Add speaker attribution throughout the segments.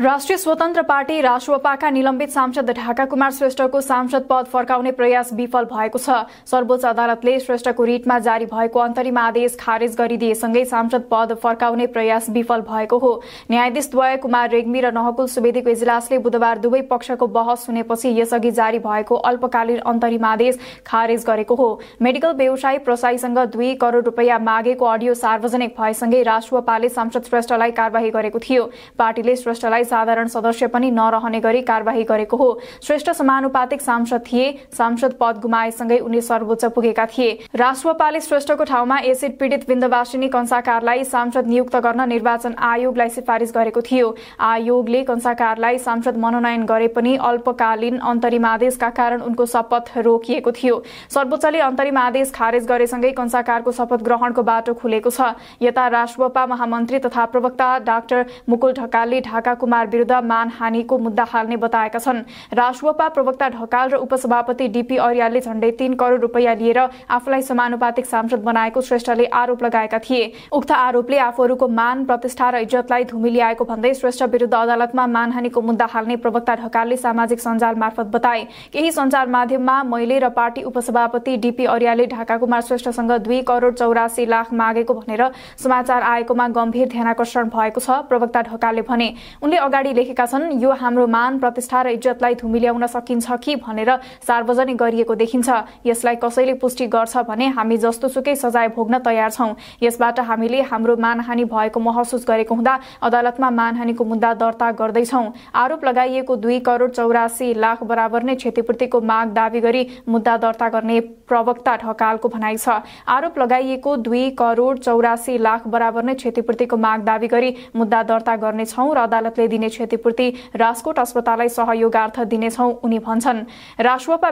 Speaker 1: राष्ट्रिय स्वतन्त्र पार्टी राष्ट्रपाका निलम्बित सांसद ढाका कुमार श्रेष्ठको सांसद पद फर्काउने प्रयास विफल भएको छ सर्वोच्च अदालतले श्रेष्ठको रिटमा जारी भएको अन्तरिम आदेश खारेज गरिदिएसँगै सांसद पद फर्काउने प्रयास विफल भएको हो न्यायाधीश द्वय कुमार रेग्मी र नहकुल सुवेदीको इजलासले बुधबार दुवै पक्षको बहस सुनेपछि यसअघि जारी भएको अल्पकालीन अन्तरिम आदेश खारेज गरेको हो मेडिकल व्यवसायी प्रसाईसँग दुई करोड रूपियाँ मागेको अडियो सार्वजनिक भएसँगै राष्ट्रपाले सांसद श्रेष्ठलाई कार्यवाही गरेको थियो पार्टीले श्रेष्ठलाई साधारण सदस्य पनि नरहने गरी कार्यवाही गरेको हो श्रेष्ठ समानुपातिक सांसद थिए सांसद पद गुमाएसँगै उनी सर्वोच्च पुगेका थिए राष्ट्रपाले श्रेष्ठको ठाउँमा एसिड पीडित विन्दवासिनी कंसाकारलाई सांसद नियुक्त गर्न निर्वाचन आयोगलाई सिफारिस गरेको थियो आयोगले कंसाकारलाई सांसद मनोनयन गरे पनि अल्पकालीन अन्तरिम आदेशका कारण उनको शपथ रोकिएको थियो सर्वोच्चले अन्तरिम आदेश खारेज गरेसँगै कंसाकारको शपथ ग्रहणको बाटो खुलेको छ यता राष्ट्रपा महामन्त्री तथा प्रवक्ता डाक्टर मुकुल ढकालले ढाकाको कुमार विरुद्ध मानहानिको मुद्दा हाल्ने बताएका छन् राजवपा प्रवक्ता ढकाल र उपसभापति डिपी अर्यालले झण्डै तीन करोड रुपियाँ लिएर आफूलाई समानुपातिक सांसद बनाएको श्रेष्ठले आरोप लगाएका थिए उक्त आरोपले आफूहरूको मान प्रतिष्ठा र इज्जतलाई धुमिलियाएको भन्दै श्रेष्ठ विरुद्ध अदालतमा मानहानीको मुद्दा हाल्ने प्रवक्ता ढकालले सामाजिक सञ्जाल मार्फत बताए केही सञ्चार माध्यममा मैले र पार्टी उपसभापति डिपी अर्यालले ढाका कुमार श्रेष्ठसँग दुई करोड चौरासी लाख मागेको भनेर समाचार आएकोमा गम्भीर ध्यानकर्षण भएको छ प्रवक्ता ढकालले भने उनले अगाडि लेखेका छन् यो हाम्रो मान प्रतिष्ठा र इज्जतलाई ल्याउन सकिन्छ कि भनेर सार्वजनिक गरिएको देखिन्छ यसलाई कसैले पुष्टि गर्छ भने हामी जस्तोसुकै सजाय भोग्न तयार छौँ यसबाट हामीले हाम्रो मानहानि भएको महसुस गरेको हुँदा अदालतमा मानहानिको मुद्दा दर्ता गर्दैछौँ आरोप लगाइएको दुई करोड चौरासी लाख बराबर नै क्षतिपूर्तिको माग दावी गरी मुद्दा दर्ता गर्ने प्रवक्ता ढकालको भनाइ छ आरोप लगाइएको दुई करोड चौरासी लाख बराबर नै क्षतिपूर्तिको माग दावी गरी मुद्दा दर्ता गर्नेछौँ र अदालतले दिने क्षतिपूर्ति राजकोट अस्पताललाई सहयोगार्थ दिनेछौ उनी भन्छन्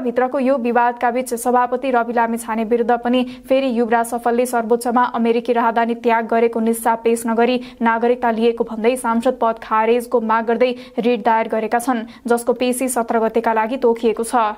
Speaker 1: भित्रको यो विवादका बीच सभापति रवि लामी छाने विरूद्ध पनि फेरि युवराज सफलले सर्वोच्चमा अमेरिकी राहदानी त्याग गरेको निस्सा पेश नगरी नागरिकता लिएको भन्दै सांसद पद खारेजको माग गर्दै रिट दायर गरेका छन् जसको पेशी सत्र गतेका लागि तोकिएको छ